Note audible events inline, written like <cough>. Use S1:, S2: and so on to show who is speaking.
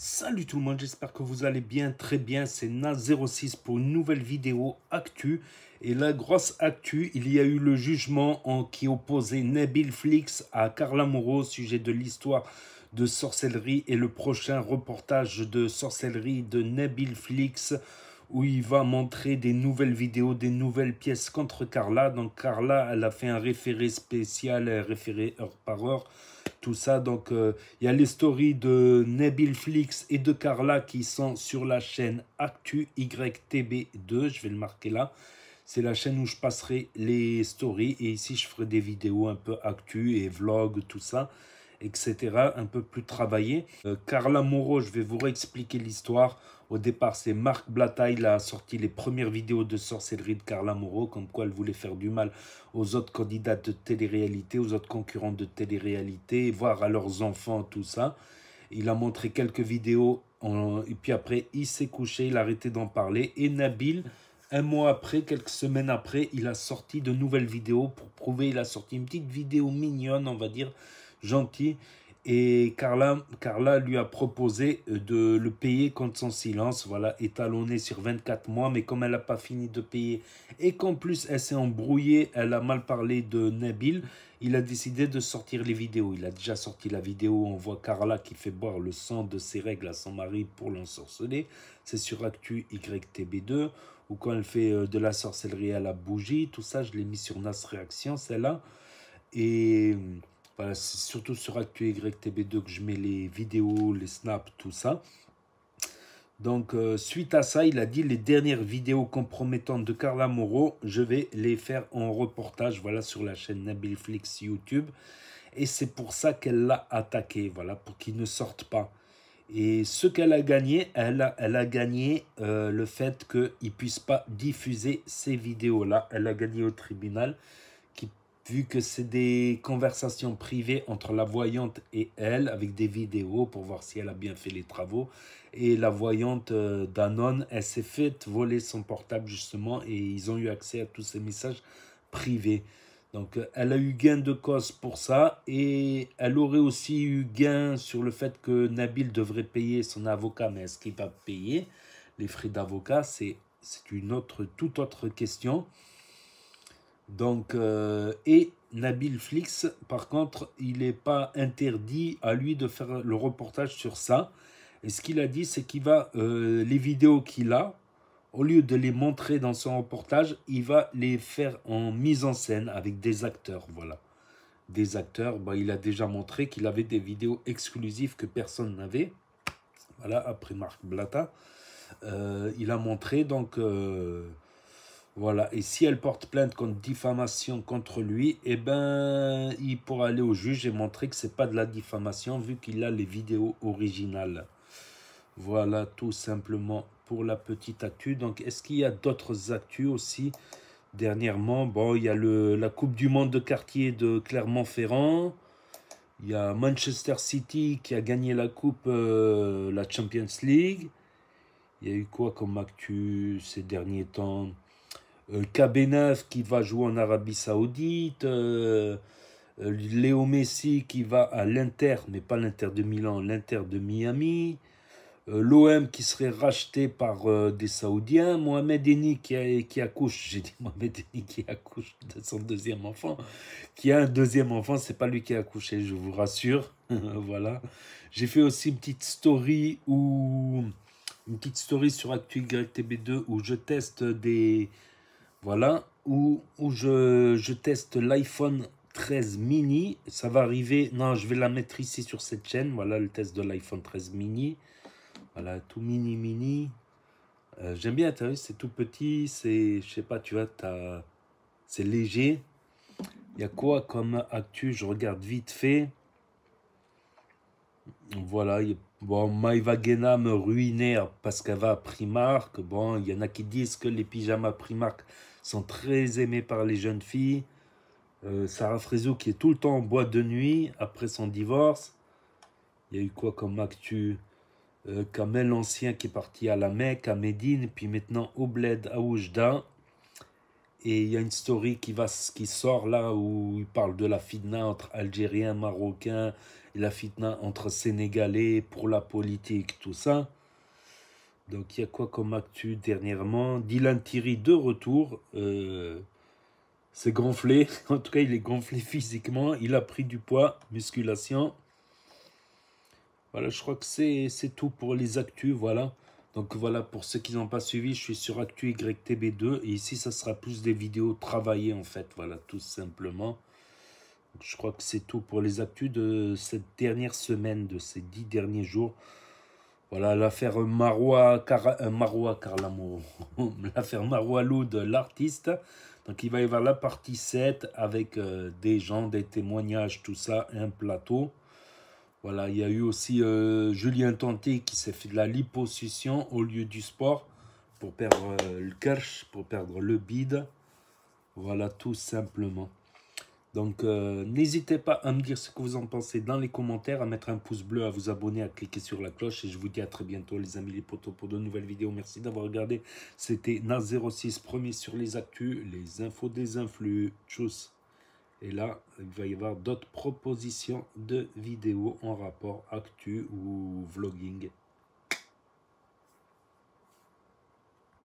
S1: Salut tout le monde, j'espère que vous allez bien, très bien, c'est na 06 pour une nouvelle vidéo actu. Et la grosse actu, il y a eu le jugement en qui opposait Nabil Flix à Carla Moreau au sujet de l'histoire de sorcellerie et le prochain reportage de sorcellerie de Nabil Flix où il va montrer des nouvelles vidéos, des nouvelles pièces contre Carla. Donc Carla, elle a fait un référé spécial, référé heure par heure tout ça. Donc, euh, il y a les stories de nebil Flix et de Carla qui sont sur la chaîne Actu YTB2. Je vais le marquer là. C'est la chaîne où je passerai les stories. Et ici, je ferai des vidéos un peu actu et vlog, tout ça etc. Un peu plus travaillé. Euh, Carla Moreau, je vais vous réexpliquer l'histoire. Au départ, c'est Marc Blatta, il a sorti les premières vidéos de sorcellerie de Carla Moreau, comme quoi elle voulait faire du mal aux autres candidats de télé-réalité, aux autres concurrents de télé-réalité, voire à leurs enfants, tout ça. Il a montré quelques vidéos, et puis après, il s'est couché, il a arrêté d'en parler. Et Nabil, un mois après, quelques semaines après, il a sorti de nouvelles vidéos pour prouver, il a sorti une petite vidéo mignonne, on va dire, gentille, et Carla, Carla lui a proposé euh, de le payer contre son silence, voilà, étalonné sur 24 mois, mais comme elle n'a pas fini de payer et qu'en plus elle s'est embrouillée, elle a mal parlé de Nabil, il a décidé de sortir les vidéos. Il a déjà sorti la vidéo où on voit Carla qui fait boire le sang de ses règles à son mari pour l'ensorceler. C'est sur Actu YTB2, ou quand elle fait euh, de la sorcellerie à la bougie, tout ça, je l'ai mis sur Nas Réaction, celle-là. Et c'est surtout sur ActuYTB2 que je mets les vidéos, les snaps, tout ça. Donc, euh, suite à ça, il a dit les dernières vidéos compromettantes de Carla Moreau, je vais les faire en reportage, voilà, sur la chaîne Nabilflix YouTube. Et c'est pour ça qu'elle l'a attaqué, voilà, pour qu'il ne sorte pas. Et ce qu'elle a gagné, elle a, gagné euh, le fait qu'il ne puisse pas diffuser ces vidéos-là. Elle a gagné au tribunal vu que c'est des conversations privées entre la voyante et elle, avec des vidéos pour voir si elle a bien fait les travaux. Et la voyante euh, d'Anon, elle s'est faite voler son portable justement et ils ont eu accès à tous ces messages privés. Donc euh, elle a eu gain de cause pour ça et elle aurait aussi eu gain sur le fait que Nabil devrait payer son avocat, mais est-ce qu'il va payer les frais d'avocat C'est une autre, toute autre question. Donc, euh, et Nabil Flix, par contre, il n'est pas interdit à lui de faire le reportage sur ça. Et ce qu'il a dit, c'est qu'il va, euh, les vidéos qu'il a, au lieu de les montrer dans son reportage, il va les faire en mise en scène avec des acteurs, voilà. Des acteurs, bah, il a déjà montré qu'il avait des vidéos exclusives que personne n'avait. Voilà, après Marc Blata, euh, il a montré donc... Voilà, et si elle porte plainte contre diffamation contre lui, eh ben, il pourra aller au juge et montrer que c'est pas de la diffamation vu qu'il a les vidéos originales. Voilà, tout simplement pour la petite actu. Donc, est-ce qu'il y a d'autres actus aussi Dernièrement, bon, il y a le, la Coupe du Monde de quartier de Clermont-Ferrand. Il y a Manchester City qui a gagné la Coupe, euh, la Champions League. Il y a eu quoi comme actu ces derniers temps KB9 euh, qui va jouer en Arabie Saoudite, euh, euh, Léo Messi qui va à l'Inter, mais pas l'Inter de Milan, l'Inter de Miami, l'OM qui serait racheté par des Saoudiens, Mohamed Eni qui, qui accouche, j'ai dit Mohamed Eni qui accouche de son deuxième enfant, qui a un deuxième enfant, c'est pas lui qui a accouché, je vous rassure, <laughs> voilà. J'ai fait aussi une petite story où une petite story sur ActuYTB2 où je teste des voilà, où, je, teste l'iPhone 13 mini. Ça va arriver. Non, je vais la mettre ici sur cette chaîne. Voilà le test de l'iPhone 13 mini. Voilà, tout mini mini. Euh, j'aime bien, c'est tout petit. C'est, je sais pas, tu vois, c'est léger. Il y a quoi comme actu Je regarde vite fait. Voilà, bon, Maeva me ruinait parce qu'elle va à Primark. Bon, il y en a qui disent que les pyjamas Primark sont très aimés par les jeunes filles. Euh, Sarah Frézou qui est tout le temps en boîte de nuit après son divorce. Il y a eu quoi comme actu euh, Kamel Ancien qui est parti à la Mecque, à Médine, puis maintenant au Bled, à Oujda. Et il y a une story qui, va, qui sort là où il parle de la fitna entre Algériens, Marocains, et la fitna entre Sénégalais pour la politique, tout ça. Donc il y a quoi comme actu dernièrement Dylan Thierry de retour. c'est euh, gonflé. <laughs> En tout cas, il est gonflé physiquement. Il a pris du poids, musculation. Voilà, je crois que c'est tout pour les actus. Voilà. Donc voilà, pour ceux qui n'ont pas suivi, je suis sur Actu 2 Et ici, ça sera plus des vidéos travaillées, en fait. Voilà, tout simplement. je crois que c'est tout pour les actus de cette dernière semaine, de ces dix derniers jours. Voilà, l'affaire Marois, Car... Euh, Marois Carlamo, <laughs> l'affaire Marois Loud, l'artiste. Donc il va y avoir la partie 7 avec euh, des gens, des témoignages, tout ça, un plateau. Voilà, il y a eu aussi euh, Julien Tanté qui s'est fait de la liposuction au lieu du sport pour perdre euh, le kersh, pour perdre le bide. Voilà, tout simplement. Donc, euh, n'hésitez pas à me dire ce que vous en pensez dans les commentaires, à mettre un pouce bleu, à vous abonner, à cliquer sur la cloche. Et je vous dis à très bientôt, les amis, les potos, pour de nouvelles vidéos. Merci d'avoir regardé. C'était Naz06, premier sur les actus, les infos des influx. Tchuss et là, il va y avoir d'autres propositions de vidéos en rapport actu ou vlogging.